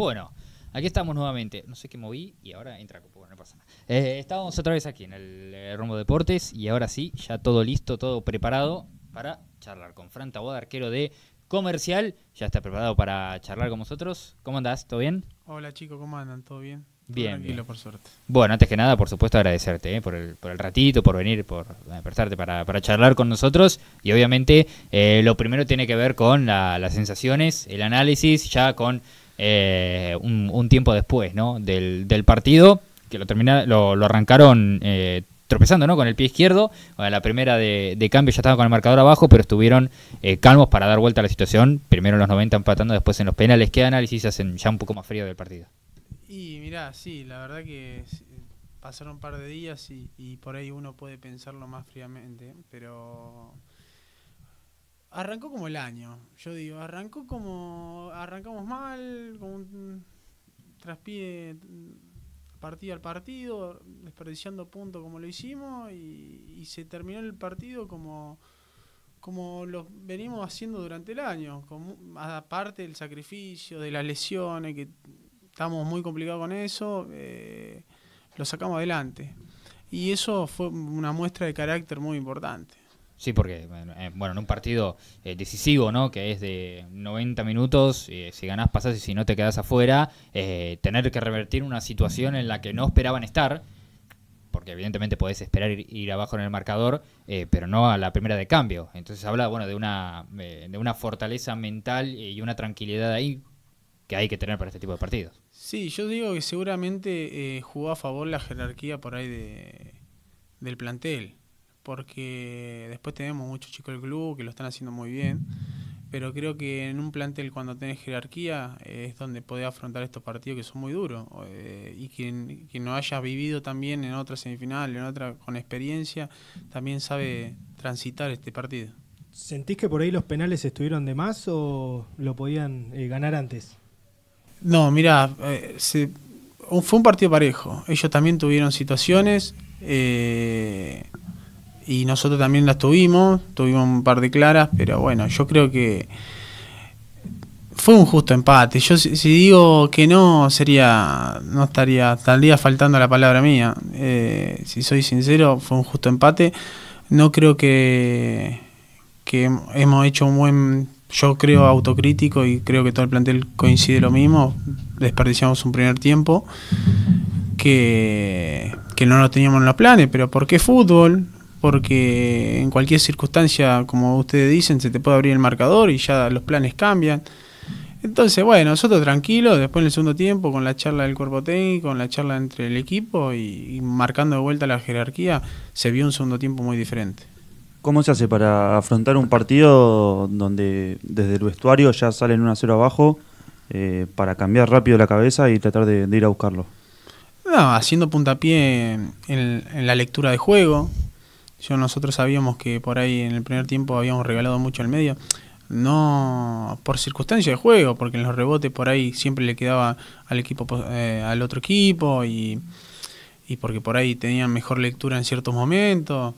Bueno, aquí estamos nuevamente. No sé qué moví y ahora entra no pasa nada. Eh, estábamos otra vez aquí en el eh, rumbo Deportes y ahora sí, ya todo listo, todo preparado para charlar con Franta, Taboada, arquero de Comercial. Ya está preparado para charlar con nosotros. ¿Cómo andás? ¿Todo bien? Hola chicos, ¿cómo andan? ¿Todo bien? Bien, tranquilo, por suerte. Bueno, antes que nada, por supuesto, agradecerte eh, por, el, ratito, por venir, por prestarte para, charlar con nosotros. Y obviamente, lo primero tiene que ver con las sensaciones, el análisis, ya con eh, un, tiempo después ¿no? del, partido, que lo, termina, lo, arrancaron eh, tropezando ¿no? con el pie izquierdo. la primera de, cambio ya estaba con el marcador abajo, pero estuvieron eh, calmos para dar vuelta a la situación. Primero en los 90 empatando, después en los penales. ¿Qué análisis hacen ya un poco más frío del partido? Y mirá, sí, la verdad que pasaron un par de días y, y por ahí uno puede pensarlo más fríamente, pero Arrancó como el año, yo digo, arrancó como arrancamos mal, como un traspié partido al partido, desperdiciando puntos como lo hicimos y, se terminó el partido como como lo venimos haciendo durante el año, como aparte del sacrificio, de las lesiones, que estamos muy complicados con eso, eh, lo sacamos adelante. Y eso fue una muestra de carácter muy importante. Sí, porque eh, bueno, en un partido eh, decisivo, ¿no? Que es de 90 minutos, eh, si ganás pasás y si no te quedás afuera, tener que revertir una situación en la que no esperaban estar, porque evidentemente podés esperar ir, abajo en el marcador, pero no a la primera de cambio. Entonces habla, bueno, de una de una fortaleza mental y una tranquilidad ahí que hay que tener para este tipo de partidos. Sí, yo digo que seguramente jugó a favor la jerarquía por ahí de, del plantel porque después tenemos muchos chicos del club que lo están haciendo muy bien, pero creo que en un plantel cuando tenés jerarquía eh, es donde podés afrontar estos partidos que son muy duros eh, y quien, no haya vivido también en otra semifinal, en otra con experiencia, también sabe transitar este partido. ¿Sentís que por ahí los penales estuvieron de más o lo podían eh, ganar antes? No, mira, fue un partido parejo. Ellos también tuvieron situaciones. Eh, y nosotros también las tuvimos, tuvimos un par de claras, pero bueno, yo creo que fue un justo empate. Yo si, digo que no, sería no estaría, faltando la palabra mía. Eh, si soy sincero, fue un justo empate. No creo que, que hemos hecho un buen, yo creo, autocrítico y creo que todo el plantel coincide lo mismo. Desperdiciamos un primer tiempo que, que no lo teníamos en los planes, pero ¿por qué fútbol? porque en cualquier circunstancia, como ustedes dicen, se te puede abrir el marcador y ya los planes cambian. Entonces, bueno, nosotros tranquilos, después en el segundo tiempo, con la charla del cuerpo técnico, con la charla entre el equipo y, marcando de vuelta la jerarquía, se vio un segundo tiempo muy diferente. ¿Cómo se hace para afrontar un partido donde desde el vestuario ya salen 1-0 abajo eh, para cambiar rápido la cabeza y tratar de, ir a buscarlo? No, haciendo puntapié en la lectura de juego, yo, nosotros sabíamos que por ahí en el primer tiempo habíamos regalado mucho al medio. No por circunstancia de juego, porque en los rebotes por ahí siempre le quedaba al equipo eh, al otro equipo y, porque por ahí tenían mejor lectura en ciertos momentos.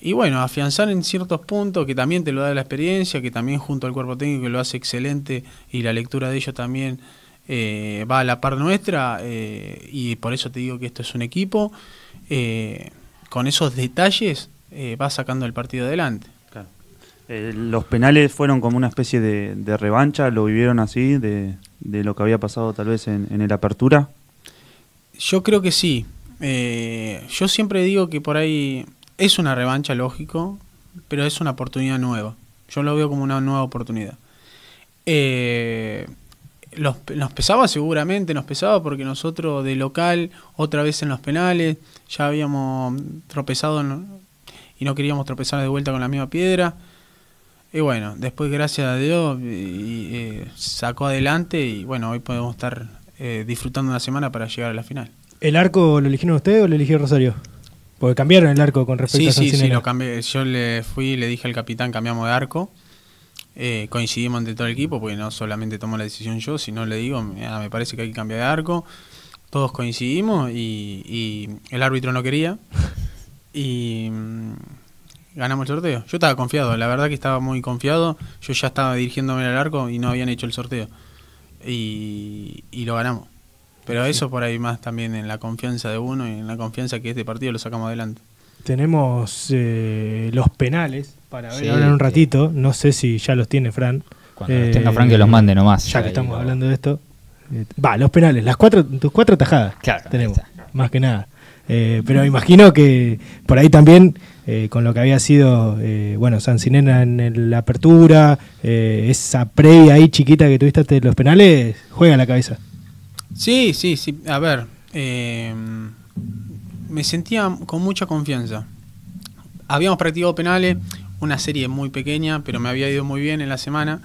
Y bueno, afianzar en ciertos puntos que también te lo da la experiencia, que también junto al cuerpo técnico lo hace excelente y la lectura de ellos también eh, va a la par nuestra. Eh, y por eso te digo que esto es un equipo con esos detalles eh, va sacando el partido adelante. Eh, los penales fueron como una especie de, revancha, lo vivieron así, de, lo que había pasado tal vez en, el apertura. Yo creo que sí. Eh, yo siempre digo que por ahí es una revancha, lógico, pero es una oportunidad nueva. Yo lo veo como una nueva oportunidad nos pesaba seguramente, nos pesaba porque nosotros de local, otra vez en los penales, ya habíamos tropezado y no queríamos tropezar de vuelta con la misma piedra. Y bueno, después gracias a Dios eh, sacó adelante y bueno, hoy podemos estar eh, disfrutando una semana para llegar a la final. ¿El arco lo eligieron ustedes o lo eligió Rosario? Porque cambiaron el arco con respecto a San Sí, sí, Yo le fui y le dije al capitán, cambiamos de arco. Eh, coincidimos ante todo el equipo, porque no solamente tomo la decisión yo, sino le digo, ah, me parece que hay que cambiar de arco. Todos coincidimos y, el árbitro no quería. Y mm, ganamos el sorteo. Yo estaba confiado, la verdad que estaba muy confiado. Yo ya estaba dirigiéndome al arco y no habían hecho el sorteo. Y, lo ganamos. Pero eso por ahí más también en la confianza de uno y en la confianza que este partido lo sacamos adelante tenemos eh, los penales para ver ahora en un ratito. No sé si ya los tiene Fran. Cuando tenga Fran que los eh, mande nomás. Ya que estamos hablando de esto. Eh, va, los penales, las cuatro, tus cuatro tajadas claro, tenemos, más que nada. pero imagino que por ahí también con lo que había sido bueno San en la apertura, esa previa ahí chiquita que tuviste de los penales, juega la cabeza. Sí, sí, sí. A ver, me sentía con mucha confianza. Habíamos practicado penales, una serie muy pequeña, pero me había ido muy bien en la semana.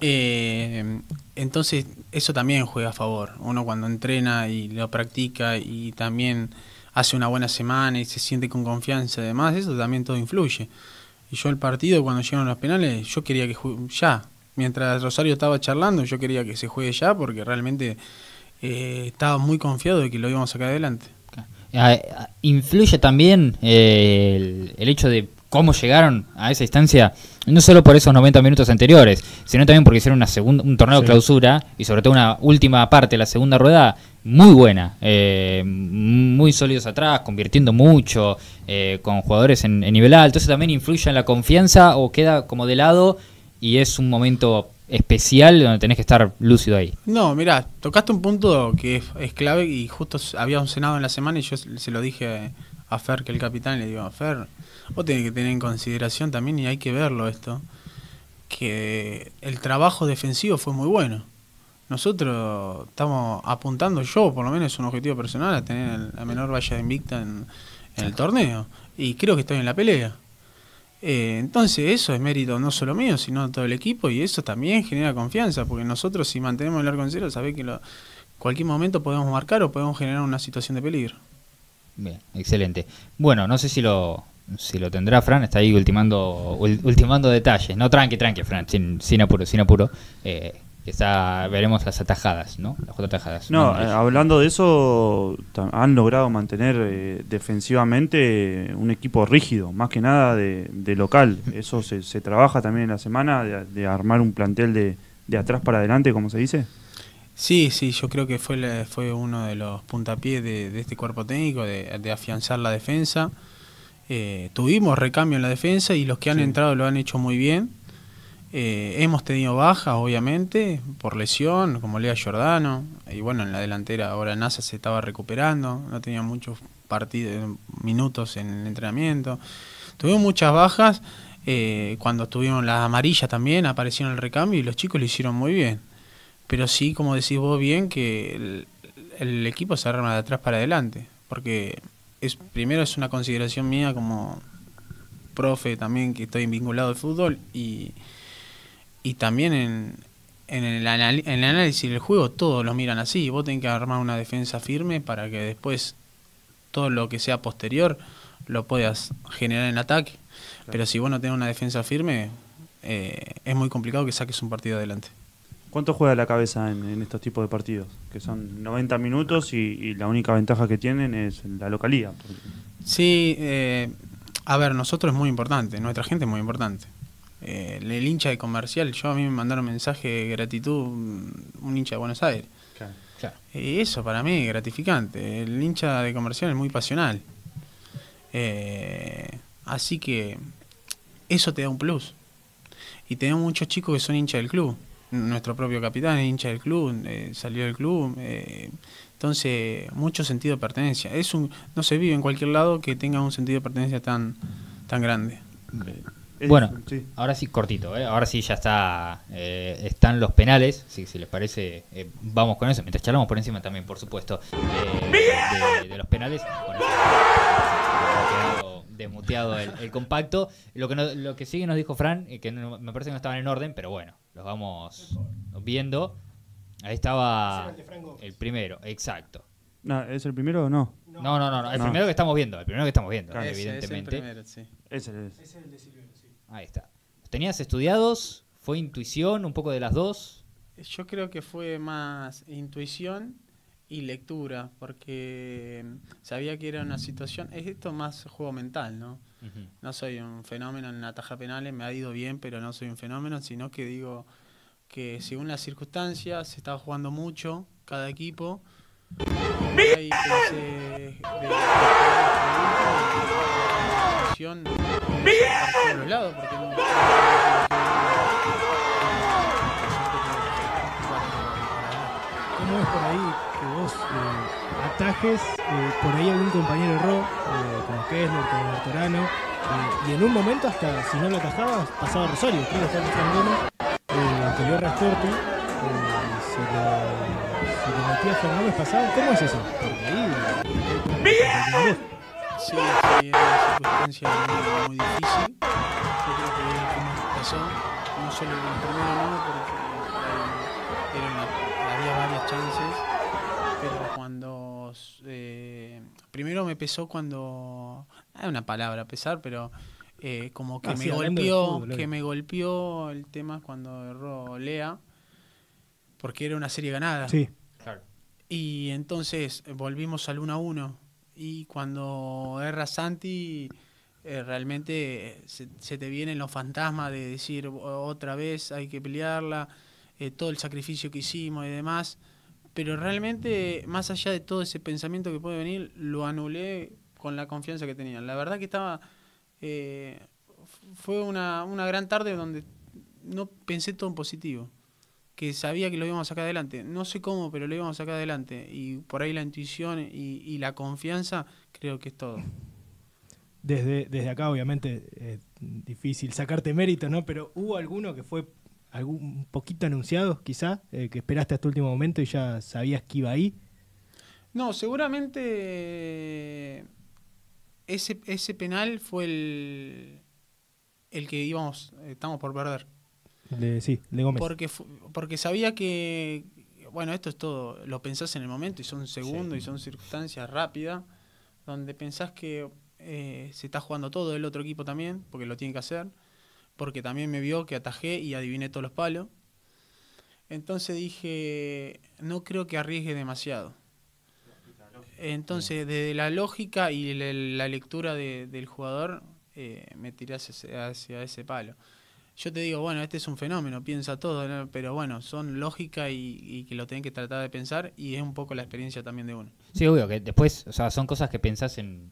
Eh, entonces eso también juega a favor. Uno cuando entrena y lo practica y también hace una buena semana y se siente con confianza y demás, eso también todo influye. Y yo el partido cuando llegaron los penales, yo quería que juegue ya. Mientras Rosario estaba charlando, yo quería que se juegue ya porque realmente eh, estaba muy confiado de que lo íbamos a sacar adelante influye también eh, el, hecho de cómo llegaron a esa instancia, no solo por esos 90 minutos anteriores, sino también porque hicieron una segunda, un torneo de clausura y sobre todo una última parte, la segunda rueda, muy buena, eh, muy sólidos atrás, convirtiendo mucho, eh, con jugadores en, nivel alto, eso también influye en la confianza o queda como de lado y es un momento especial donde tenés que estar lúcido ahí. No, mira tocaste un punto que es, clave y justo había un cenado en la semana y yo se lo dije a Fer, que el capitán, le digo, Fer, vos tenés que tener en consideración también, y hay que verlo esto, que el trabajo defensivo fue muy bueno. Nosotros estamos apuntando, yo por lo menos es un objetivo personal, a tener la menor valla de invicta en el torneo. Y creo que estoy en la pelea. Eh, entonces eso es mérito no solo mío, sino todo el equipo y eso también genera confianza, porque nosotros si mantenemos el arco en cero, sabés que en cualquier momento podemos marcar o podemos generar una situación de peligro. Bien, excelente. Bueno, no sé si lo, si lo tendrá Fran, está ahí ultimando, ultimando detalles. No, tranqui, tranqui, Fran, sin, sin apuro, sin apuro. Eh, veremos las atajadas, ¿no? Las atajadas. No, eh, hablando de eso, han logrado mantener eh, defensivamente un equipo rígido, más que nada de, local. Eso se, trabaja también en la semana, de, armar un plantel de, de, atrás para adelante, como se dice. Sí, sí, yo creo que fue, fue uno de los puntapiés de, este cuerpo técnico, de, afianzar la defensa. Eh, tuvimos recambio en la defensa y los que han entrado lo han hecho muy bien eh, hemos tenido bajas, obviamente, por lesión, como Lea Giordano. Y bueno, en la delantera ahora NASA se estaba recuperando, no tenía muchos partidos, eh, minutos en el entrenamiento. Tuvimos muchas bajas. Eh, cuando tuvieron las amarillas también, aparecieron el recambio y los chicos lo hicieron muy bien. Pero sí, como decís vos bien, que el, equipo se arma de atrás para adelante. Porque es primero es una consideración mía como profe también que estoy vinculado al fútbol y y también en, en, el en, el análisis del juego todos los miran así. Vos tenés que armar una defensa firme para que después todo lo que sea posterior lo puedas generar en ataque. Pero si vos no tenés una defensa firme, eh, es muy complicado que saques un partido adelante. ¿Cuánto juega la cabeza en, estos tipos de partidos? Que son 90 minutos y, la única ventaja que tienen es la localía. Sí, eh, a ver, nosotros es muy importante, nuestra gente es muy importante. Eh, el hincha de comercial, yo a mí me mandaron mensaje de gratitud mm, un hincha de Buenos Aires. Y eh, eso para mí es gratificante. El hincha de comercial es muy pasional. Eh, así que eso te da un plus. Y tenemos muchos chicos que son hincha del club. Nuestro propio capitán es hincha del club, salió del club. entonces, mucho sentido de pertenencia. Es un, no se vive en cualquier lado que tenga un sentido de pertenencia tan, tan grande bueno, ahora sí, cortito, ¿eh? ahora sí ya está, eh, están los penales, si, les parece, eh, vamos con eso, mientras charlamos por encima también, por supuesto, de, los penales. desmuteado el, compacto. Lo que, lo que sigue nos dijo Fran, que me parece que no estaban en orden, pero bueno, los vamos viendo. Ahí estaba el primero, exacto. No, ¿Es el primero o no? No, no, no, el primero que estamos viendo, el primero que estamos viendo, evidentemente. Ese es. el de Ahí está. tenías estudiados? ¿Fue intuición, un poco de las dos? Yo creo que fue más intuición y lectura, porque em, sabía que era una situación, es esto más juego mental, ¿no? No soy un fenómeno en la taja penales, me ha ido bien, pero no soy un fenómeno, sino que digo que según las circunstancias se estaba jugando mucho cada equipo. ¡Bien! ¿Cómo es por ahí que vos atajes eh, por ahí algún compañero erró, eh, como Kessler, con Bertorano, eh, y en un momento hasta si no lo atajabas pasaba Rosario, creo que estaba Fernando, eh, que anterior, Rastorti, si lo, si lo metía Fernández pasado, ¿cómo es eso? Porque ¡Bien! Sí, sí, es una circunstancia muy, difícil. Yo creo que es como pasó, no solo en el primer no, porque había varias chances, pero cuando... Eh, primero me pesó cuando... Hay ah, una palabra pesar, pero... Eh, como que ah, me golpeó que me golpeó el tema cuando erró Lea porque era una serie ganada sí claro. y entonces volvimos al 1 a 1 y cuando erras Santi, eh, realmente eh, se, te vienen los fantasmas de decir otra vez hay que pelearla, eh, todo el sacrificio que hicimos y demás. Pero realmente, más allá de todo ese pensamiento que puede venir, lo anulé con la confianza que tenía. La verdad que estaba... fue una, una gran tarde donde no pensé todo en positivo que sabía que lo íbamos a sacar adelante. No sé cómo, pero lo íbamos a sacar adelante. Y por ahí la intuición y, la confianza creo que es todo. Desde, desde acá, obviamente, es difícil sacarte mérito, ¿no? Pero ¿hubo alguno que fue algún poquito anunciado, quizá, eh, que esperaste hasta el último momento y ya sabías que iba ahí? No, seguramente ese, ese penal fue el, el que íbamos, estamos por perder. Porque, porque sabía que, bueno, esto es todo, lo pensás en el momento y son segundos y son circunstancias rápidas, donde pensás que eh, se está jugando todo el otro equipo también, porque lo tiene que hacer, porque también me vio que atajé y adiviné todos los palos. Entonces dije, no creo que arriesgue demasiado. Entonces, desde la lógica y la, lectura del jugador, eh, me tiré hacia ese palo yo te digo, bueno, este es un fenómeno, piensa todo, pero bueno, son lógica y, que lo tienen que tratar de pensar y es un poco la experiencia también de uno. Sí, obvio, que después, o sea, son cosas que pensás en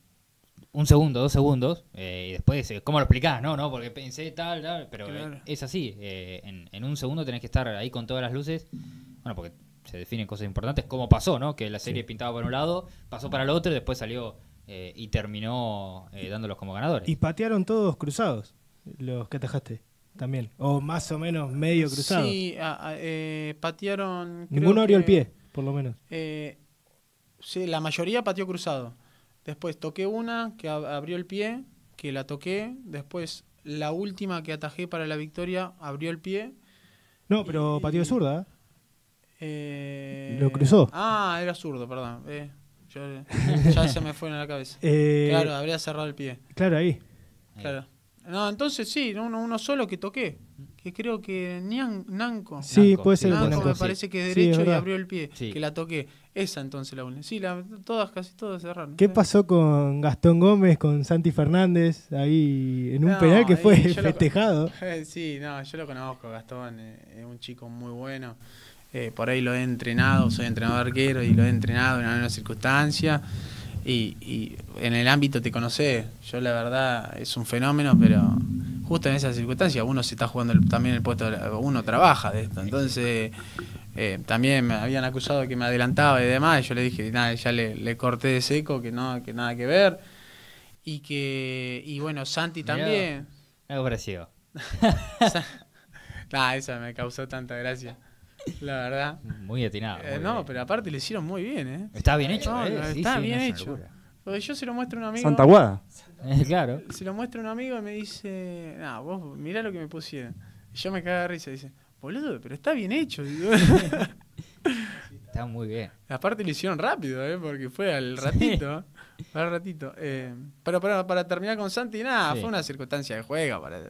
un segundo, dos segundos, eh, y después, eh, ¿cómo lo explicás? No, no, porque pensé tal, tal pero eh, es así, en, un segundo tenés que estar ahí con todas las luces, bueno, porque se definen cosas importantes, como pasó, ¿no? Que la serie pintaba por un lado, pasó para el otro y después salió y terminó dándolos como ganadores. Y patearon todos cruzados los que atajaste también. O más o menos medio cruzado. Sí, eh, patearon. Ninguno abrió el pie, por lo menos. Eh, sí, la mayoría pateó cruzado. Después toqué una que abrió el pie, que la toqué. Después la última que atajé para la victoria abrió el pie. No, pero pateó zurda. ¿eh? Eh, lo cruzó. Ah, era zurdo, perdón. ya se me fue en la cabeza. claro, habría cerrado el pie. Claro, ahí. Claro. No, entonces sí, uno, solo que toqué. Que creo que Nanco. Sí, puede ser. me parece que derecho y abrió el pie. Que la toqué. Esa entonces la Sí, la, todas, casi todas cerraron. ¿Qué pasó con Gastón Gómez, con Santi Fernández, ahí en un penal que fue festejado? sí, no, yo lo conozco, Gastón. Eh, es un chico muy bueno. Eh, por ahí lo he entrenado, soy entrenador arquero y lo he entrenado en alguna circunstancia y, en el ámbito te conocé, Yo, la verdad, es un fenómeno, pero justo en esa circunstancia uno se está jugando también el puesto, uno trabaja de esto. Entonces, eh, también me habían acusado que me adelantaba y demás. yo le dije, nada, ya le, corté de seco, que, no, que nada que ver. Y que, y bueno, Santi también. Algo parecido. nada, esa me causó tanta gracia. La verdad. Muy atinado. Eh, no, pero aparte le hicieron muy bien, ¿eh? Está bien hecho. Eh, está bien hecho. yo se lo muestro a un amigo. Santa Guada. Eh, claro. Se lo muestro a un amigo y me dice, nah, vos mirá lo que me pusieron. yo me cago de risa. y Dice, boludo, pero está bien hecho. está muy bien. Aparte le hicieron rápido, ¿eh? Porque fue al ratito. al ratito. pero para, terminar con Santi, nada, fue una circunstancia de juego. Para,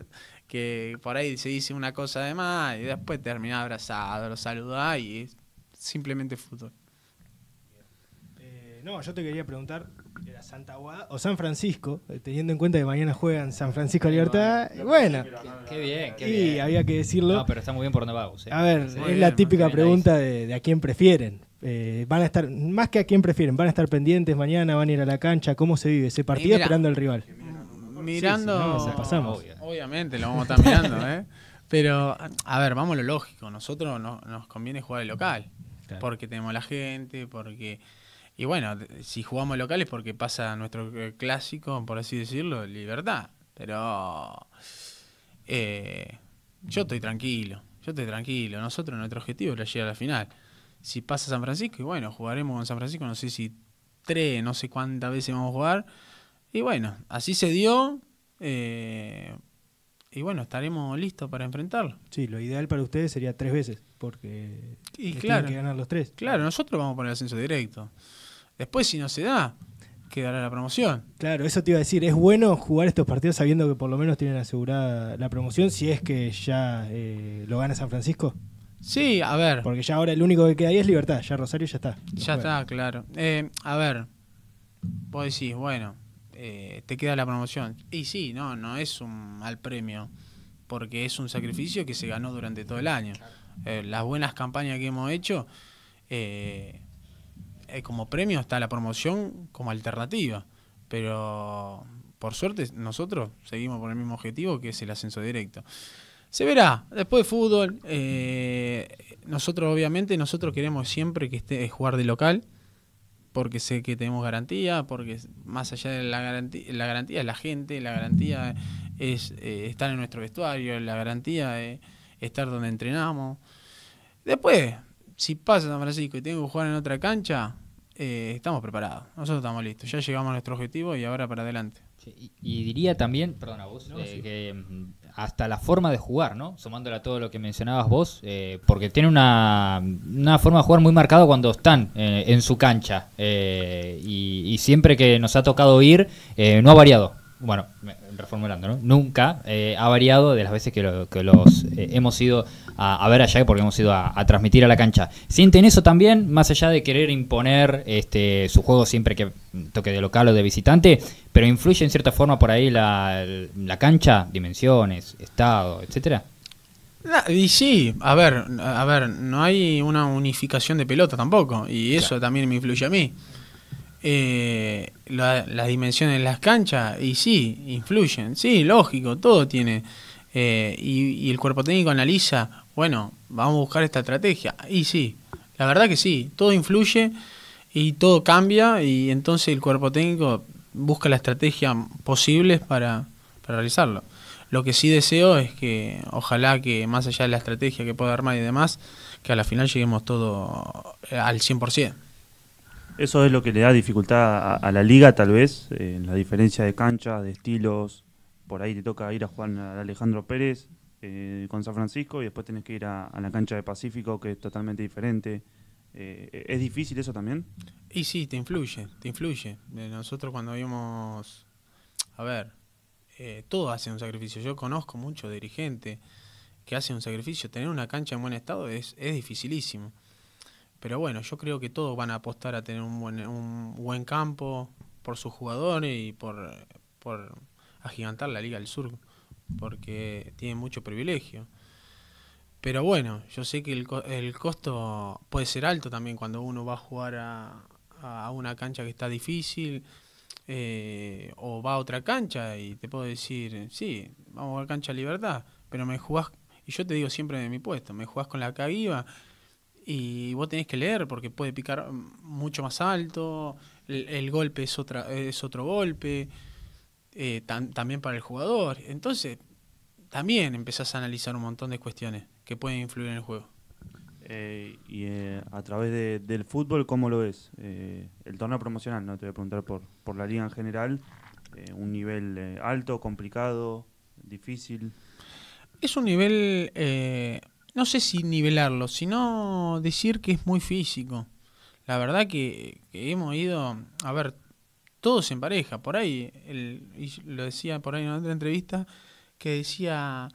que por ahí se dice una cosa de más y después termina abrazado, lo saluda y es simplemente fútbol. Eh, no, yo te quería preguntar, ¿era Santa o San Francisco? Eh, teniendo en cuenta que mañana juegan San Francisco Libertad, eh, bueno. Qué, bien, qué bien. Y había que decirlo. No, pero está muy bien por A ver, es la típica pregunta de, a quién prefieren, van a estar, más que a quién prefieren, van a estar pendientes mañana, van a ir a la cancha, cómo se vive ese partido esperando al rival mirando. Obviamente lo vamos a estar mirando, ¿eh? Pero, a ver, vamos lo lógico. Nosotros nos conviene jugar el local. Porque tenemos la gente, porque. Y bueno, si jugamos locales porque pasa nuestro eh, clásico, por así decirlo, libertad. Pero. Eh, yo estoy tranquilo. Yo estoy tranquilo. Nosotros, nuestro objetivo es llegar a la final. Si pasa San Francisco, y bueno, jugaremos con San Francisco, no sé si tres, no sé cuántas veces vamos a jugar y bueno, así se dio. Eh, y bueno, estaremos listos para enfrentarlo. Sí, lo ideal para ustedes sería tres veces, porque claro, tienen que ganar los tres. Claro, nosotros vamos por el ascenso directo. Después, si no se da, quedará la promoción. Claro, eso te iba a decir. Es bueno jugar estos partidos sabiendo que por lo menos tienen asegurada la promoción, si es que ya eh, lo gana San Francisco. Sí, a ver. Porque ya ahora el único que queda ahí es Libertad. Ya Rosario ya está. Ya está, claro. Eh, a ver, vos decís, bueno, eh, te queda la promoción. Y sí, no, no es un mal premio, porque es un sacrificio que se ganó durante todo el año. Eh, las buenas campañas que hemos hecho, eh, como premio está la promoción como alternativa, pero por suerte nosotros seguimos con el mismo objetivo que es el ascenso directo. Se verá, después de fútbol, nosotros obviamente, nosotros queremos siempre que esté jugar de local, porque sé que tenemos garantía, porque más allá de la garantía, la garantía es la gente, la garantía es eh, estar en nuestro vestuario, la garantía es estar donde entrenamos. Después, si pasa San Francisco y tengo que jugar en otra cancha, eh, estamos preparados, nosotros estamos listos, ya llegamos a nuestro objetivo y ahora para adelante y, diría también, perdona vos, eh, que mm, hasta la forma de jugar, ¿no? Sumándola a todo lo que mencionabas vos, eh, porque tiene una, forma de jugar muy marcada cuando están eh, en su cancha. Y, siempre que nos ha tocado ir, no ha variado. Bueno, reformulando, ¿no? Nunca ha variado de las veces que los hemos ido a, ver allá porque hemos ido a, transmitir a la cancha. ¿Sienten eso también, más allá de querer imponer este, su juego siempre que toque de local o de visitante, pero influye en cierta forma por ahí la, cancha, dimensiones, estado, etcétera? Y sí, a ver, a ver, no hay una unificación de pelota tampoco, y eso también me influye a mí. Eh, las dimensiones de las canchas, y sí, influyen, sí, lógico, todo tiene. Eh, y, el cuerpo técnico analiza bueno, vamos a buscar esta estrategia. Y sí, la verdad que sí, todo influye y todo cambia y entonces el cuerpo técnico busca la estrategia posible para, realizarlo. Lo que sí deseo es que ojalá que más allá de la estrategia que pueda armar y demás, que a la final lleguemos todo eh, al 100%. Eso es lo que le da dificultad a, la liga tal vez, en la diferencia de cancha, de estilos. Por ahí te toca ir a Juan Alejandro Pérez, eh, con San Francisco y después tenés que ir a, la cancha de Pacífico, que es totalmente diferente. Eh, eh, ¿Es difícil eso también? Y sí, te influye, te influye. Nosotros cuando vimos, a ver, todos hacen un sacrificio. Yo conozco muchos dirigentes que hacen un sacrificio. Tener una cancha en buen estado es, dificilísimo. Pero bueno, yo creo que todos van a apostar a tener un buen, un buen campo por sus jugadores y por, por agigantar la Liga del Sur porque tiene mucho privilegio. Pero bueno, yo sé que el, el costo puede ser alto también cuando uno va a jugar a, una cancha que está difícil eh, o va a otra cancha y te puedo decir, sí, vamos a la cancha Libertad, pero me jugás, y yo te digo siempre de mi puesto, me jugás con la viva y vos tenés que leer porque puede picar mucho más alto, el, el golpe es, otra, es otro golpe. Eh, también para el jugador. Entonces, también empezás a analizar un montón de cuestiones que pueden influir en el juego. Eh, y eh, a través del fútbol, ¿cómo lo ves? el torneo promocional, no te voy a preguntar por, por la liga en general, un nivel alto, complicado, difícil. Es un nivel, no sé si nivelarlo, sino decir que es muy físico. La verdad que hemos ido, a ver, todos en pareja. Por ahí, y lo decía por ahí en otra entrevista, que decía,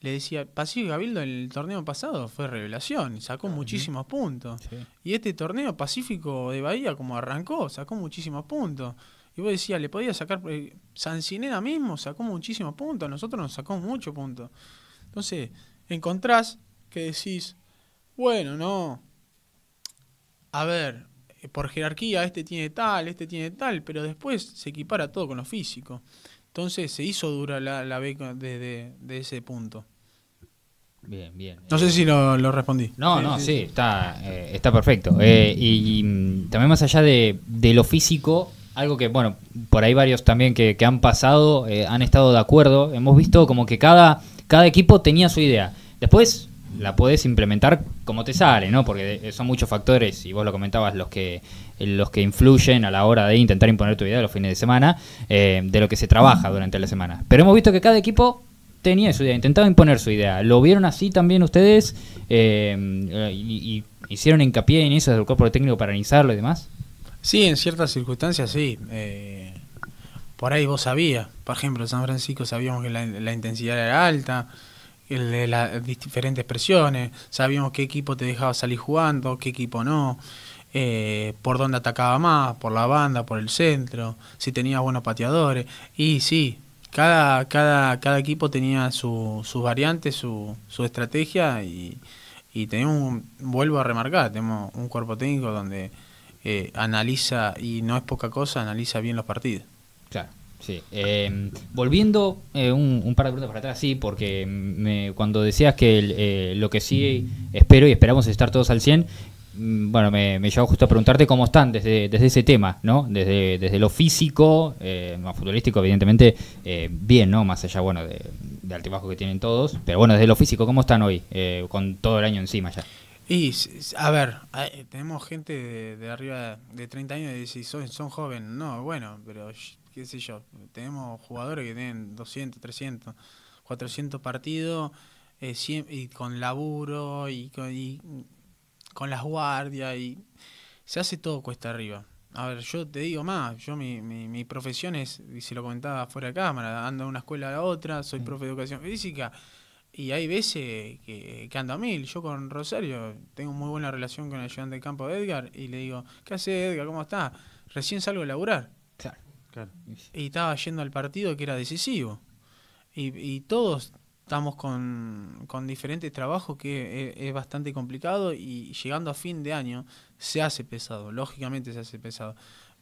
le decía, Pacífico Gabildo en el torneo pasado fue revelación, sacó muchísimos puntos. Y este torneo Pacífico de Bahía, como arrancó, sacó muchísimos puntos. Y vos decías, le podías sacar, eh, Sancinera mismo sacó muchísimos puntos, nosotros nos sacó muchos puntos. Entonces, encontrás que decís, bueno, no, a ver, eh, por jerarquía, este tiene tal, este tiene tal, pero después se equipara todo con lo físico. Entonces se hizo dura la, beca desde de ese punto. Bien, bien. No sé eh, si lo, lo respondí. No, no, sí, está, eh, está perfecto. y, también más allá de, lo físico, algo que, bueno, por ahí varios también que, han pasado han estado de acuerdo. Hemos visto como que cada equipo tenía su idea. Después, la puedes implementar como te sale, ¿no? Porque son muchos factores, y vos lo comentabas, los que, eh, los que influyen a la hora de intentar imponer tu idea los fines de semana, eh, de lo que se trabaja durante la semana. Pero hemos visto que cada equipo tenía su idea, intentaba imponer su idea. ¿Lo vieron así también ustedes? Eh, y, ¿Hicieron hincapié en eso del cuerpo técnico para analizarlo y demás? Sí, en ciertas circunstancias sí. por ahí vos sabías, por ejemplo, en San Francisco sabíamos que la intensidad era alta, las diferentes presiones, sabíamos qué equipo te dejaba salir jugando, qué equipo no, eh, por dónde atacaba más, por la banda, por el centro, si tenía buenos pateadores. Y sí, cada, cada, cada equipo tenía sus variantes, su, su estrategia y, y tenemos, vuelvo a remarcar, tenemos un cuerpo técnico donde eh, analiza, y no es poca cosa, analiza bien los partidos. Claro. Sí. Eh, volviendo eh, un, par de preguntas para atrás, sí, porque cuando decías que eh, lo que sí espero y esperamos estar todos al 100, mm, bueno, me, me llevó justo a preguntarte cómo están desde, desde ese tema, ¿no? Desde, desde lo físico, más futbolístico, evidentemente, bien, ¿no? Más allá, bueno, de, de altibajo que tienen todos, pero bueno, desde lo físico, ¿cómo están hoy? con todo el año encima ya. Y, a ver, tenemos gente de, arriba de 30 años y dice, son, son jóvenes. No, bueno, pero qué sé yo, tenemos jugadores que tienen 200, 300, 400 partidos eh, y con laburo y con, las guardias y se hace todo cuesta arriba. A ver, yo te digo más, yo mi, mi, mi profesión es, y se lo comentaba fuera de cámara, ando de una escuela a la otra, soy mm. profe de educación física y hay veces que, ando a mil. Yo con Rosario tengo muy buena relación con el ayudante de campo Edgar y le digo, ¿qué hace Edgar? ¿Cómo está? Recién salgo a laburar. Claro, Y estaba yendo al partido que era decisivo. Y, y todos estamos con, diferentes trabajos que es, bastante complicado y llegando a fin de año se hace pesado, lógicamente se hace pesado.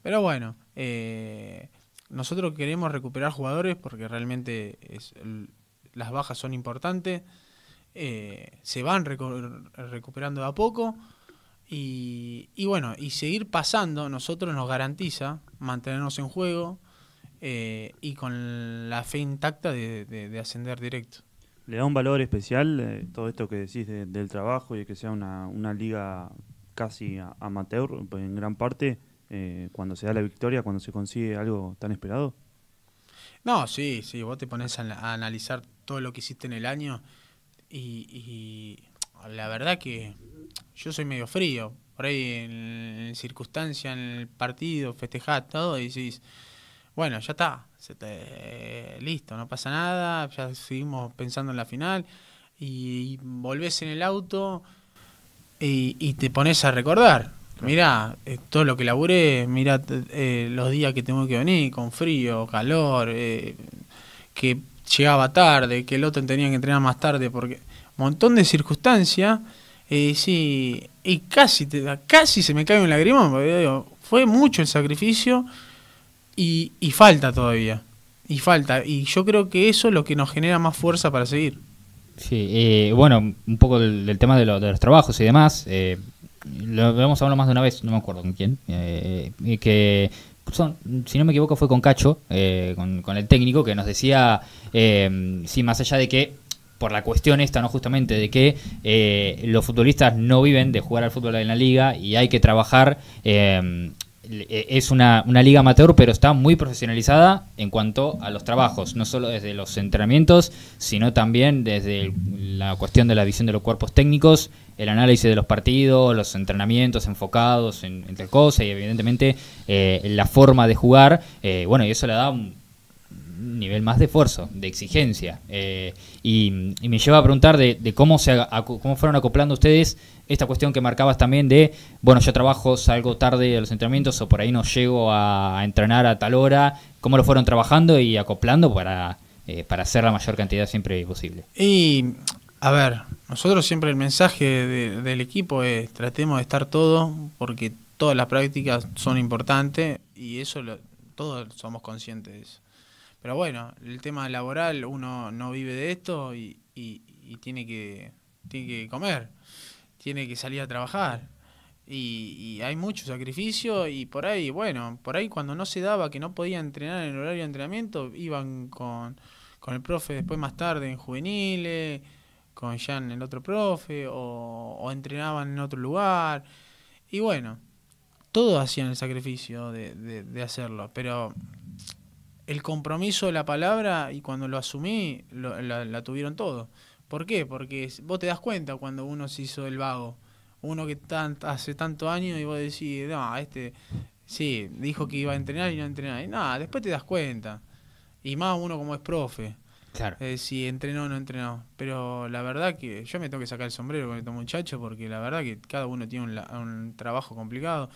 Pero bueno, eh, nosotros queremos recuperar jugadores porque realmente es... El, las bajas son importantes, eh, se van recuperando a poco y, bueno, y seguir pasando nosotros nos garantiza mantenernos en juego eh, y con la fe intacta de, ascender directo. ¿Le da un valor especial eh, todo esto que decís del trabajo y de que sea una, una liga casi amateur en gran parte cuando se da la victoria, cuando se consigue algo tan esperado? No, sí, sí, vos te pones a, analizar todo lo que hiciste en el año y, la verdad que yo soy medio frío. Por ahí en, circunstancia, en el partido, festejás todo y decís, bueno, ya está, se te, listo, no pasa nada, ya seguimos pensando en la final y, volvés en el auto y te pones a recordar mirá, eh, todo lo que laburé, mirá eh, los días que tengo que venir, con frío, calor, eh, que llegaba tarde, que el otro tenía que entrenar más tarde, porque un montón de circunstancias, sí, y casi, te, casi se me cae un lagrimón, fue mucho el sacrificio y, falta todavía, y falta, y yo creo que eso es lo que nos genera más fuerza para seguir. Sí, bueno, un poco del, tema de, los trabajos y demás lo habíamos hablado más de una vez, no me acuerdo con quién, eh, que si no me equivoco fue con Cacho, eh, con, el técnico, que nos decía, em, más allá de que, por la cuestión esta, ¿no? Justamente, de que eh, los futbolistas no viven de jugar al fútbol en la liga y hay que trabajar em, e, es una, una, liga amateur, pero está muy profesionalizada en cuanto a los trabajos, no solo desde los entrenamientos, sino también desde la cuestión de la visión de los cuerpos técnicos, el análisis de los partidos, los entrenamientos enfocados en, en tal cosa y evidentemente eh, la forma de jugar, eh, bueno, y eso le da un nivel más de esfuerzo, de exigencia. Eh, y, me lleva a preguntar de, cómo, se, cómo fueron acoplando ustedes esta cuestión que marcabas también de, bueno, yo trabajo, salgo tarde a los entrenamientos o por ahí no llego a, entrenar a tal hora, cómo lo fueron trabajando y acoplando para, para hacer la mayor cantidad siempre posible. Y a ver, nosotros siempre el mensaje del equipo es tratemos de estar todos porque todas las prácticas son importantes y eso todos somos conscientes de eso. Pero bueno, el tema laboral, uno no vive de esto y, tiene, que, tiene que comer, tiene que salir a trabajar. Y, hay mucho sacrificio y por ahí, bueno, por ahí cuando no se daba que no podía entrenar en el horario de entrenamiento, iban con, con el profe después más tarde en juveniles con Jean el otro profe, o, entrenaban en otro lugar. Y bueno, todos hacían el sacrificio de, hacerlo, pero el compromiso de la palabra y cuando lo asumí, la, tuvieron todos. ¿Por qué? Porque vos te das cuenta cuando uno se hizo el vago. Uno que hace tanto años y vos decís, no, este, sí, dijo que iba a entrenar y no entrenar. Y nada, después te das cuenta. Y más uno como es profe. Eh, si entrenó o no entrenó. Pero la verdad que yo me tengo que sacar el sombrero con estos muchachos porque la verdad que cada uno tiene un, trabajo complicado.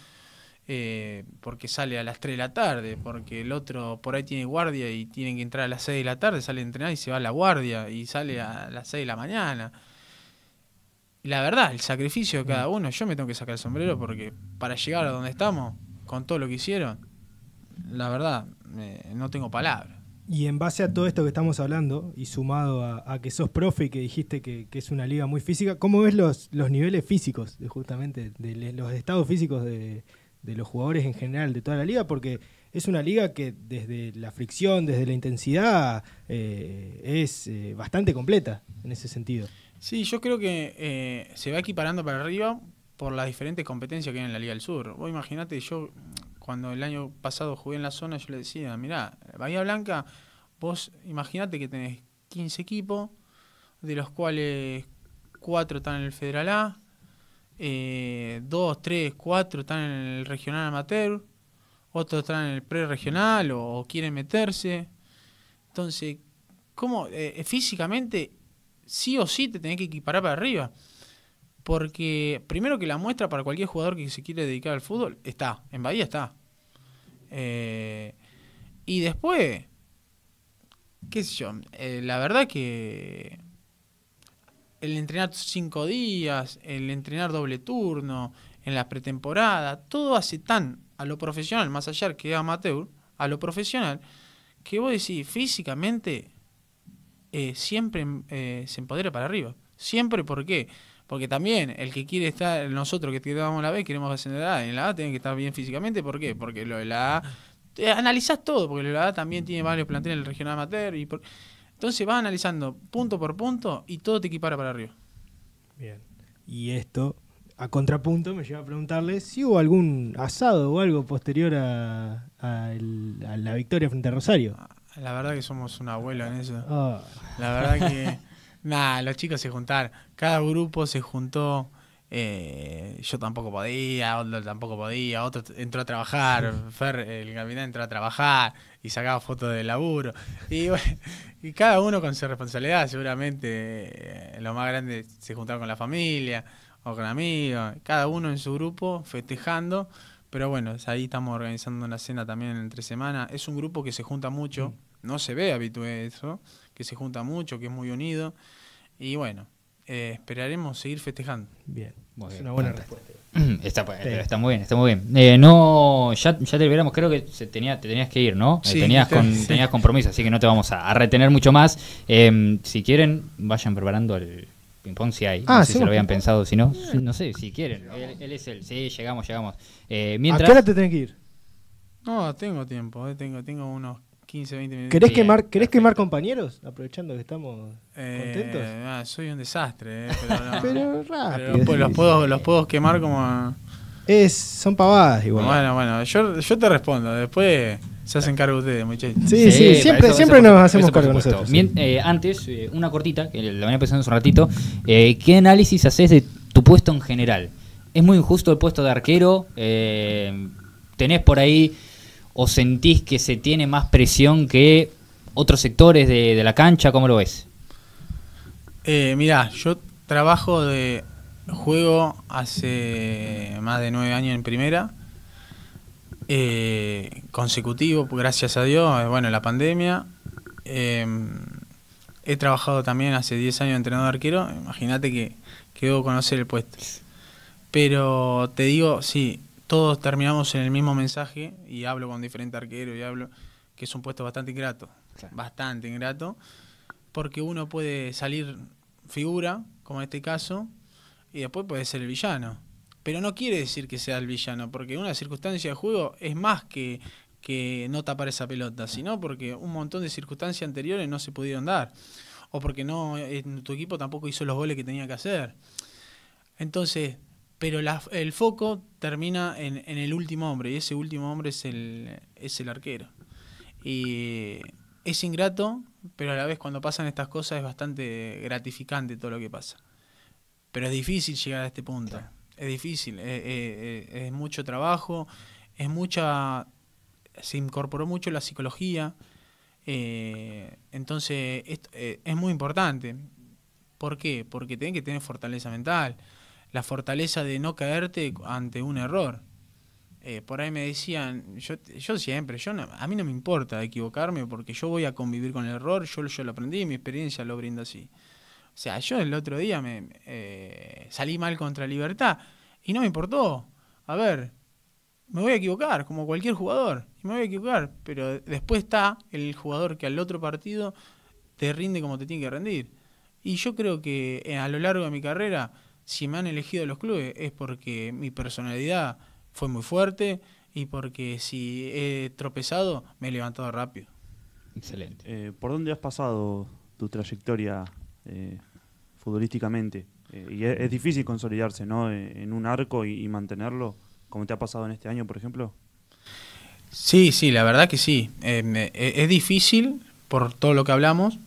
Eh, porque sale a las 3 de la tarde, porque el otro por ahí tiene guardia y tienen que entrar a las 6 de la tarde, sale a entrenar y se va a la guardia y sale a las 6 de la mañana. la verdad, el sacrificio de cada mm. uno, yo me tengo que sacar el sombrero porque para llegar a donde estamos, con todo lo que hicieron, la verdad, no tengo palabras. Y en base a todo esto que estamos hablando, y sumado a, que sos profe y que dijiste que, es una liga muy física, ¿cómo ves los, los niveles físicos, eh, justamente, de, los estados físicos de, los jugadores en general de toda la liga? Porque es una liga que desde la fricción, desde la intensidad, eh, es eh, bastante completa en ese sentido. Sí, yo creo que se va equiparando para arriba por las diferentes competencias que hay en la Liga del Sur. Vos imaginate, yo cuando el año pasado jugué en la zona, yo le decía, mirá, Bahía Blanca, vos imaginate que tenés 15 equipos, de los cuales 4 están en el Federal A, 2, 3, 4 están en el Regional Amateur, otros están en el pre-regional o, quieren meterse. Entonces, ¿cómo? Eh, físicamente, sí o sí te tenés que equiparar para arriba. Porque primero que la muestra para cualquier jugador que se quiere dedicar al fútbol está, en Bahía está. Eh, y después, qué sé yo, eh, la verdad que el entrenar cinco días, el entrenar doble turno, en la pretemporada, todo hace tan a lo profesional, más allá que amateur, a lo profesional, que vos decís, físicamente eh, siempre se empodera para arriba. Siempre, Porque porque también el que quiere estar, nosotros que quedamos la B, queremos ascender a A. En la A tienen que estar bien físicamente. ¿Por qué? Porque lo de la A. analizás todo, porque lo de la A también tiene varios planteles en el regional amateur. Y entonces vas analizando punto por punto y todo te equipara para arriba. Bien. Y esto, a contrapunto, me lleva a preguntarle si hubo algún asado o algo posterior a, la victoria frente a Rosario. Ah, la verdad que somos un abuelo en eso. Ah. La verdad que Nah, los chicos se juntaron. Cada grupo se juntó. Eh, yo tampoco podía, otro tampoco podía, otro entró a trabajar, Fer, el gabinete entró a trabajar y sacaba fotos del laburo. Y, y cada uno con su responsabilidad, seguramente eh, lo más grande se juntaron con la familia o con amigos, cada uno en su grupo festejando. Pero bueno, ahí estamos organizando una cena también entre semana. Es un grupo que se junta mucho, mm. no se ve habitué eso, que se junta mucho, que es muy unido. Y bueno, eh, esperaremos seguir festejando. Bien, buena respuesta. Mm, está, muy bien, está muy bien. Eh, no, ya, ya te liberamos, creo que se tenía, te tenías que ir, ¿no? Eh, tenías, compromiso, así que no te vamos a, a retener mucho más. si quieren, vayan preparando el ping-pong hay. Ah, no lo habían pensado, si no, no sé, si quieren. Él, es él. Sí, llegamos, llegamos. mientras... Eh, ¿A qué hora te tenés que ir? No, tengo tiempo, eh, tengo, tengo unos 15, 20 minutos. ¿Querés, quemar, quemar compañeros? Aprovechando que estamos contentos. Eh, ah, soy un desastre, pero, pero, los, puedo, los puedo quemar como. A, son pavadas igual. Bueno, bueno, yo, yo te respondo. Después se hacen cargo ustedes, muchachos. Sí, sí, siempre, nos hacemos cargo nosotros. Eh, antes, eh, una cortita, que la venía pensando hace un ratito. Eh, ¿Qué análisis haces de tu puesto en general? ¿Es muy injusto el puesto de arquero? ¿Tenés por ahí o sentís que se tiene más presión que otros sectores de, de la cancha? ¿Cómo lo ves? mirá, yo trabajo de Juego hace más de nueve años en primera. Eh, consecutivo, gracias a Dios, eh, bueno, la pandemia. Em, he trabajado también hace diez años entrenador de arquero, imagínate que, debo conocer el puesto. Pero te digo, sí, todos terminamos en el mismo mensaje y hablo con diferentes arqueros y hablo que es un puesto bastante ingrato, bastante ingrato, porque uno puede salir figura, como en este caso, y después puede ser el villano. Pero no quiere decir que sea el villano, porque una circunstancia de juego es más que, que no tapar esa pelota, sino porque un montón de circunstancias anteriores no se pudieron dar, o porque no eh, tu equipo tampoco hizo los goles que tenía que hacer. Entonces, pero el foco termina en, el último hombre, y ese último hombre es el, es el arquero. Y es ingrato, pero a la vez cuando pasan estas cosas es bastante gratificante todo lo que pasa. Pero es difícil llegar a este punto. Es difícil, eh, eh, eh, es, mucho trabajo, es mucha... Se incorporó mucho la psicología. entonces, es, es muy importante. ¿Por qué? Porque tenés que tener fortaleza mental, la fortaleza de no caerte ante un error. por ahí me decían, yo, yo siempre, yo a mí no me importa equivocarme porque yo voy a convivir con el error, yo, yo lo aprendí, mi experiencia lo brinda así. O sea, yo el otro día me eh, salí mal contra Libertad y no me importó. A ver, me voy a equivocar, como cualquier jugador, y me voy a equivocar, pero después está el jugador que al otro partido te rinde como te tiene que rendir. Y yo creo que eh, a lo largo de mi carrera, si me han elegido los clubes, es porque mi personalidad fue muy fuerte y porque si he tropezado, me he levantado rápido. Excelente. Eh, ¿Por dónde has pasado tu trayectoria futbolísticamente. Eh, y es, difícil consolidarse, ¿no? Eh, en un arco y, mantenerlo, como te ha pasado en este año, por ejemplo. Sí, sí, la verdad que sí. Eh, e, es difícil por todo lo que hablamos.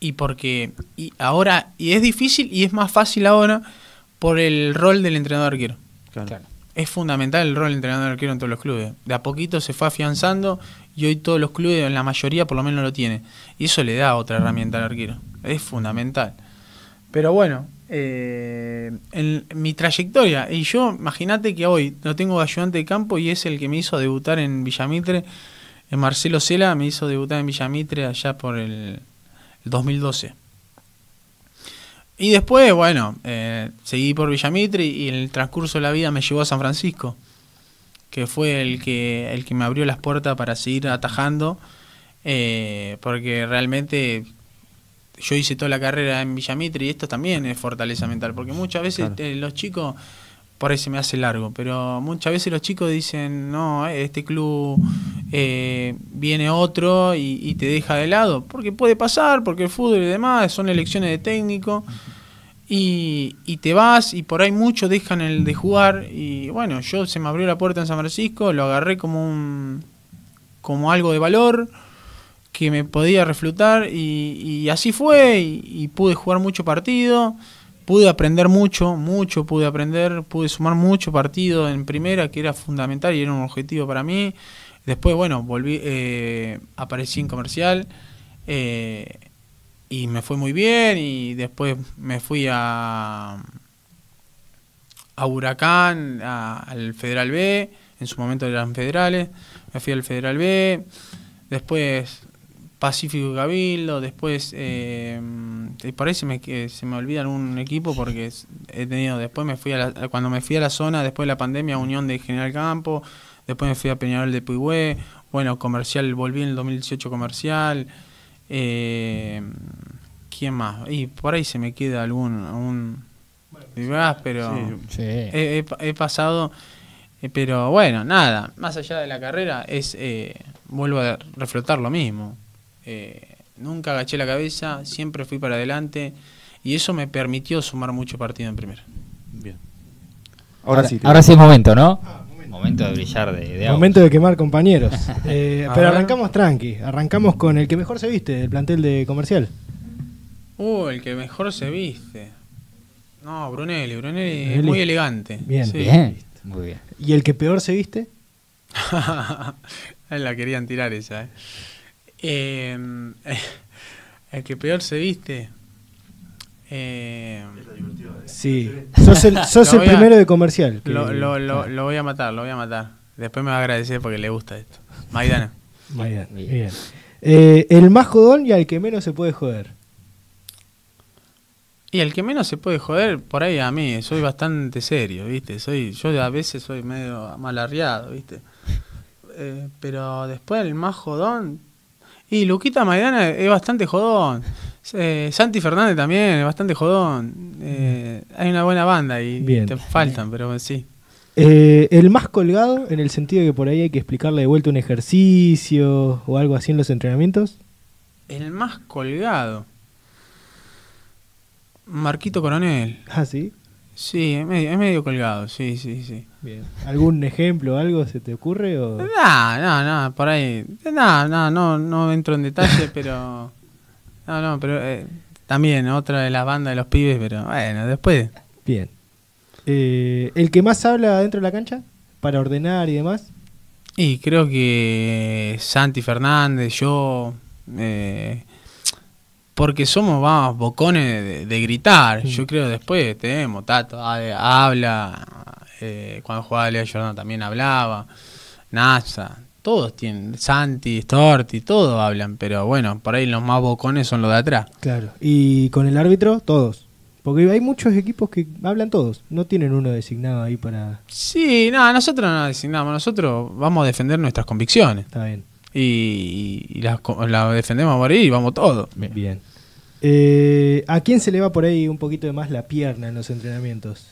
y porque y ahora, y es difícil y es más fácil ahora por el rol del entrenador arquero. Es fundamental el rol del entrenador arquero en todos los clubes. De a poquito se fue afianzando y hoy todos los clubes, en la mayoría por lo menos lo tiene Y eso le da otra herramienta al arquero es fundamental. Pero bueno, eh, en mi trayectoria, y yo imagínate que hoy no tengo ayudante de campo y es el que me hizo debutar en Villamitre, en Marcelo Cela me hizo debutar en Villamitre allá por el, 2012. Y después, bueno, eh, seguí por Villamitre y en el transcurso de la vida me llevó a San Francisco, que fue el que, el que me abrió las puertas para seguir atajando, eh, porque realmente yo hice toda la carrera en Villamitri y esto también es fortaleza mental, porque muchas veces eh, los chicos, por ahí se me hace largo, pero muchas veces los chicos dicen, no, eh, este club eh, viene otro y, te deja de lado, porque puede pasar, porque el fútbol y demás, son elecciones de técnico. Y, y, te vas y por ahí muchos dejan el de jugar y bueno, yo se me abrió la puerta en San Francisco, lo agarré como un como algo de valor, que me podía reflutar y, así fue y, pude jugar mucho partido, pude aprender mucho, mucho pude aprender, pude sumar mucho partido en primera que era fundamental y era un objetivo para mí. Después, bueno, volví, eh, aparecí en comercial eh, y me fue muy bien y después me fui a, a Huracán, al Federal B, en su momento eran federales, me fui al Federal B, después Pacífico Cabildo, después eh, por ahí se me, olvida algún equipo porque he tenido, después me fui a la, cuando me fui a la zona, después de la pandemia, Unión de General Campo, después me fui a Peñarol de Puyhue bueno, comercial, volví en el 2018 comercial, eh, ¿quién más? Y por ahí se me queda algún, algún bueno, pero sí. He, pasado, eh, pero bueno, nada, más allá de la carrera es, eh, vuelvo a reflotar lo mismo. Eh, nunca agaché la cabeza, siempre fui para adelante y eso me permitió sumar mucho partido en primera. Ahora, sí. Ahora sí es momento, ¿no? Ah, momento. de brillar de, de Momento de quemar compañeros. Eh, pero arrancamos tranqui. Arrancamos con el que mejor se viste, del plantel de comercial. Uh, el que mejor se viste. No, Brunelli. Brunelli, es muy elegante. Bien, bien. Muy bien. ¿Y el que peor se viste? la querían tirar esa, ¿eh? Eh, el que peor se viste. Em, ¿eh? sí. Sos el, primero de comercial. Ah. lo, voy a matar, lo voy a matar. Después me va a agradecer porque le gusta esto. Maidana. Maidana, bien. Eh, el más jodón y al que menos se puede joder. Y el que menos se puede joder, por ahí a mí, soy bastante serio, ¿viste? soy Yo a veces soy medio malarriado, ¿viste? Eh, pero después el más jodón, y Luquita Maidana es bastante jodón. Eh, Santi Fernández también es bastante jodón. Eh, hay una buena banda y te faltan, pero sí. Eh, el más colgado, en el sentido de que por ahí hay que explicarle de vuelta un ejercicio o algo así en los entrenamientos. El más colgado. Marquito Coronel. Ah, sí. Sí, es medio colgado, sí, sí, sí. ¿Algún ejemplo, algo se te ocurre? No, no, no, por ahí. No, no, no, no entro en detalle, pero. No, no, pero eh, también otra de las bandas de los pibes, pero bueno, después. Bien. Eh, ¿El que más habla dentro de la cancha? Para ordenar y demás. Y creo que Santi Fernández, yo. Eh, porque somos vamos, bocones de, gritar. Mm. Yo creo después tenemos Tato, habla, eh, cuando jugaba Leo Jordan también hablaba, NASA, todos tienen, Santi, Storti, todos hablan, pero bueno, por ahí los más bocones son los de atrás. Claro, y con el árbitro, todos. Porque hay muchos equipos que hablan todos, no tienen uno designado ahí para... Sí, no, nosotros no designamos, nosotros vamos a defender nuestras convicciones. Está bien. Y, la las, defendemos por ahí y vamos todos. Bien. Eh, ¿A quién se le va por ahí un poquito de más la pierna en los entrenamientos?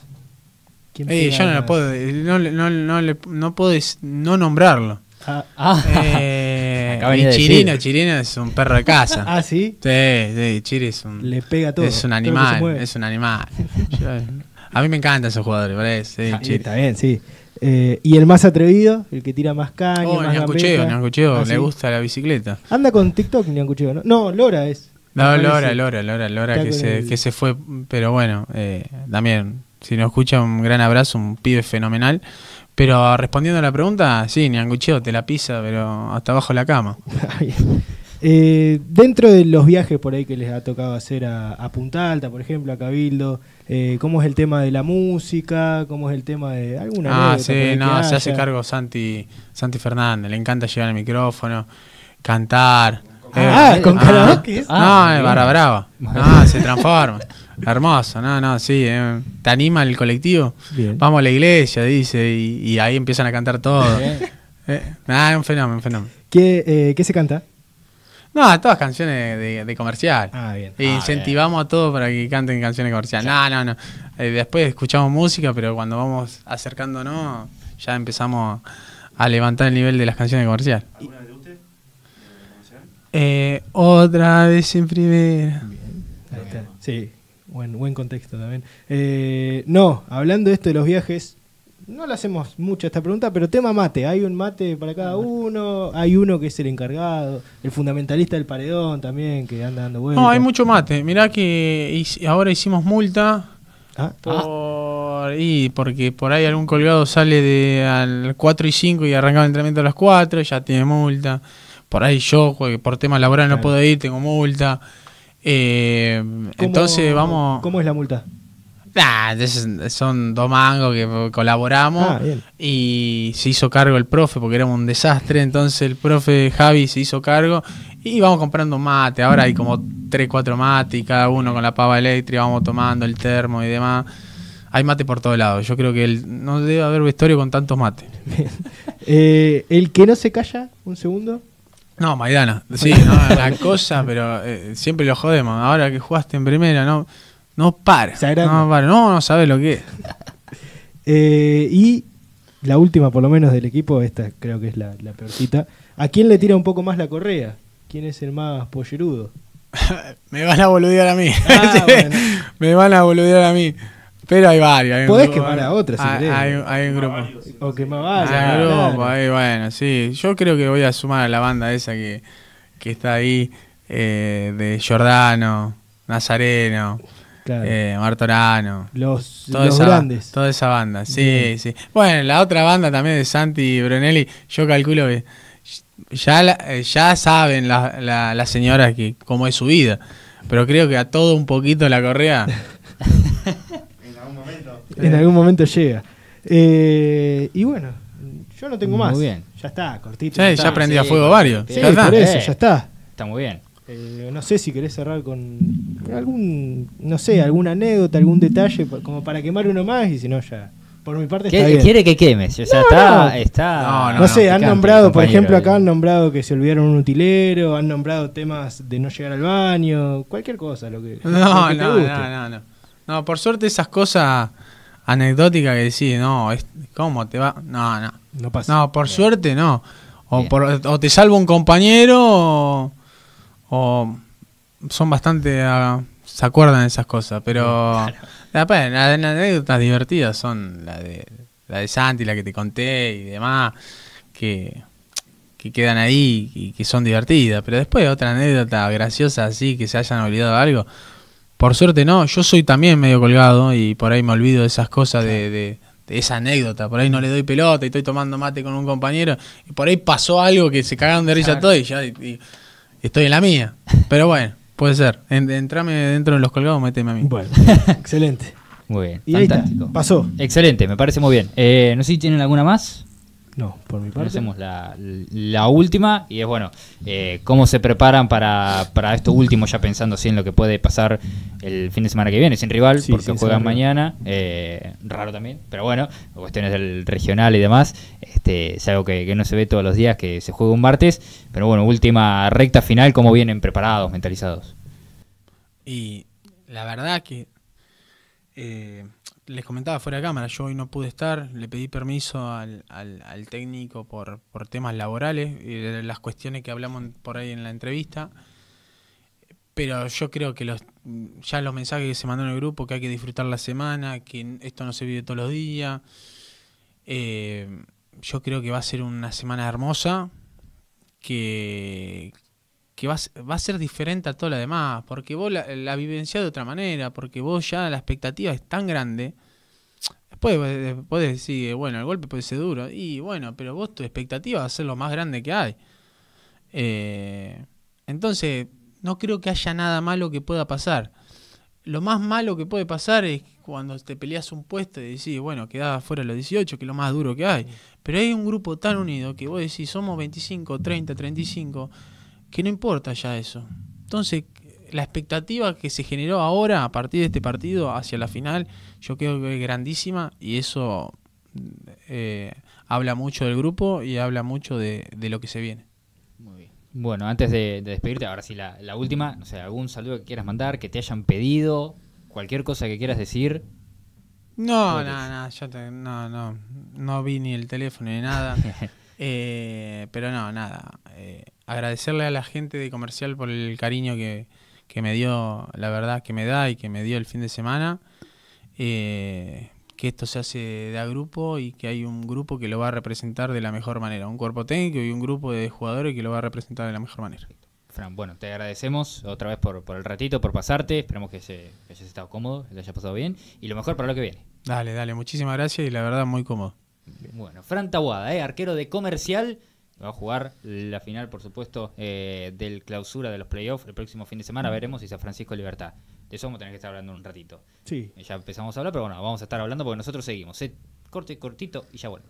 Eh, yo no lo puedo, eh, no, no, no, no puedo no nombrarlo. Ah, ah. Eh, y Chirino, Chirino es un perro de casa. ¿Ah, sí? Sí, sí Chiri es un. Le pega todo. Es un animal, es un animal. a mí me encantan esos jugadores, parece. Sí, sí, ah, está bien, sí. Eh, y el más atrevido, el que tira más caña. Oh, Niancucheo, Niancucheo, ah, le gusta la bicicleta. Anda con TikTok, Niancucheo, ¿no? No, Lora es. No, Lora, Lora, Lora, Lora, que se, que se fue, pero bueno, eh, también si nos escucha, un gran abrazo, un pibe fenomenal. Pero respondiendo a la pregunta, sí, Niangucheo te la pisa, pero hasta abajo la cama. Eh, dentro de los viajes por ahí que les ha tocado hacer a, Punta Alta, por ejemplo, a Cabildo, eh, ¿cómo es el tema de la música? ¿Cómo es el tema de alguna Ah, sí, no, se hace cargo Santi, Santi Fernández, le encanta llevar el micrófono, cantar. Ah, eh, con ah, karaoke. Ah, es barra brava. Ah, se transforma. Hermoso, no, no, sí. Eh. ¿Te anima el colectivo? Vamos a la iglesia, dice, y, ahí empiezan a cantar todo. es eh, un fenómeno, un fenómeno. Eh, ¿Qué, se canta? No, todas canciones de, comercial. Ah, bien. E ah, incentivamos a todos para que canten canciones comerciales. No, no, no. después escuchamos música, pero cuando vamos acercándonos, ya empezamos a levantar el nivel de las canciones comerciales. ¿Alguna de otra vez en primera. Sí buen, buen contexto también. Eh, no, hablando de esto de los viajes, no le hacemos mucho a esta pregunta, pero tema mate. Hay un mate para cada ah. uno, hay uno que es el encargado, el fundamentalista del paredón también, que anda dando vueltas. No, hay mucho mate. Mirá que ahora hicimos multa. Ah, ah, por, Y porque por ahí algún colgado sale de al 4 y 5 y arrancaba el entrenamiento a las 4, ya tiene multa. Por ahí yo, por tema laboral no puedo ir, tengo multa. Eh, entonces vamos... ¿Cómo es la multa? Ah, son dos mangos que colaboramos ah, y se hizo cargo el profe porque era un desastre, entonces el profe Javi se hizo cargo y vamos comprando mate, ahora hay como 3, 4 mates y cada uno con la pava eléctrica, vamos tomando el termo y demás. Hay mate por todos lados, yo creo que no debe haber historia con tantos mates. Eh, el que no se calla, un segundo. No, Maidana. Sí, no, La cosa, pero eh, siempre lo jodemos. Ahora que jugaste en primera, no, no para. No, No, no sabes lo que es. Eh, y la última, por lo menos, del equipo, esta creo que es la, la peorcita. ¿A quién le tira un poco más la correa? ¿Quién es el más pollerudo? me van a boludear a mí. Ah, me van a boludear a mí. Pero hay varios. Hay Podés quemar a otras si hay, Hay, un grupo. o quemar varios. Hay un grupo, ahí, bueno, sí. Yo creo que voy a sumar a la banda esa que, que está ahí, eh, de Giordano, Nazareno. Eh, Martorano. Los, toda los grandes. Toda esa banda, sí, sí. Bueno, la otra banda también de Santi y Brunelli, yo calculo que ya, eh, ya saben las señoras que cómo es su vida, pero creo que a todo un poquito la correa en eh. algún momento llega. Eh, y bueno, yo no tengo más. Muy bien. Ya está, cortito. Sí, ya, prendí a fuego varios. Sí, ya está. por eso, eh. ya está. Está muy bien. no sé si querés cerrar con algún, no sé, alguna anécdota, algún detalle, como para quemar uno más y si no ya. Por mi parte está bien. Quiere que quemes, o está, no. está... No, sé, han nombrado, por ejemplo, acá han nombrado que se olvidaron un utilero, han nombrado temas de no llegar al baño, cualquier cosa, lo que... No, no, no, no. No, por suerte esas cosas anecdótica que decís, no, ¿cómo te va? No, no. No por suerte no. O, te salva un compañero o, son bastante... Ah, se acuerdan de esas cosas, pero... Las anécdotas divertidas son la de, la de Santi, la que te conté y demás, que, quedan ahí y que son divertidas. Pero después otra anécdota graciosa así, que se hayan olvidado algo, por suerte no, yo soy también medio colgado y por ahí me olvido de esas cosas de, esa anécdota. Por ahí no le doy pelota y estoy tomando mate con un compañero y por ahí pasó algo que se cagaron de risa todos y ya estoy en la mía. Pero bueno, puede ser. entrame dentro de los colgados, méteme a mí. Bueno, excelente. Muy bien, y fantástico. pasó. Excelente, me parece muy bien. Eh, no sé si tienen alguna más. No, por mi parte. Hacemos la, última y es bueno, eh, cómo se preparan para, esto último, ya pensando así en lo que puede pasar el fin de semana que viene, sin rival, porque juegan mañana, eh, raro también, pero bueno, cuestiones del regional y demás, este, es algo que, no se ve todos los días, que se juega un martes, pero bueno, última recta final, cómo vienen preparados, mentalizados. Y la verdad que... Eh, les comentaba fuera de cámara, yo hoy no pude estar, le pedí permiso al, técnico por, temas laborales, y las cuestiones que hablamos por ahí en la entrevista, pero yo creo que los, ya los mensajes que se mandó en el grupo, que hay que disfrutar la semana, que esto no se vive todos los días, eh, yo creo que va a ser una semana hermosa, que, que va a, ser diferente a todo lo demás, porque vos la, vivenciás de otra manera, porque vos ya la expectativa es tan grande. Después, podés decir bueno, el golpe puede ser duro, y bueno, pero vos tu expectativa va a ser lo más grande que hay. Eh, entonces, no creo que haya nada malo que pueda pasar. Lo más malo que puede pasar es cuando te peleas un puesto y decís, bueno, quedaba fuera de los 18, que es lo más duro que hay. Pero hay un grupo tan unido que vos decís, somos 25, 30, 35 que no importa ya eso. Entonces, la expectativa que se generó ahora a partir de este partido hacia la final, yo creo que es grandísima y eso eh, habla mucho del grupo y habla mucho de, lo que se viene. Muy bien. Bueno, antes de, despedirte, ahora sí, la, la última, no sé, algún saludo que quieras mandar, que te hayan pedido, cualquier cosa que quieras decir. No, no, no, no, no, no vi ni el teléfono ni nada. Eh, pero no, nada. Eh, agradecerle a la gente de comercial por el cariño que, me dio, la verdad que me da y que me dio el fin de semana. Eh, que esto se hace de a grupo y que hay un grupo que lo va a representar de la mejor manera, un cuerpo técnico y un grupo de jugadores que lo va a representar de la mejor manera. Fran, bueno, te agradecemos otra vez por, por el ratito, por pasarte, esperamos que, se, hayas estado cómodo, que te hayas pasado bien y lo mejor para lo que viene. Dale, dale, muchísimas gracias y la verdad muy cómodo. Bueno, Fran Tawada, eh, arquero de comercial va a jugar la final, por supuesto, eh, del clausura de los playoffs el próximo fin de semana. Mm. Veremos si San Francisco Libertad. De eso vamos a tener que estar hablando un ratito. Sí. Ya empezamos a hablar, pero bueno, vamos a estar hablando porque nosotros seguimos. Eh, corte cortito y ya vuelvo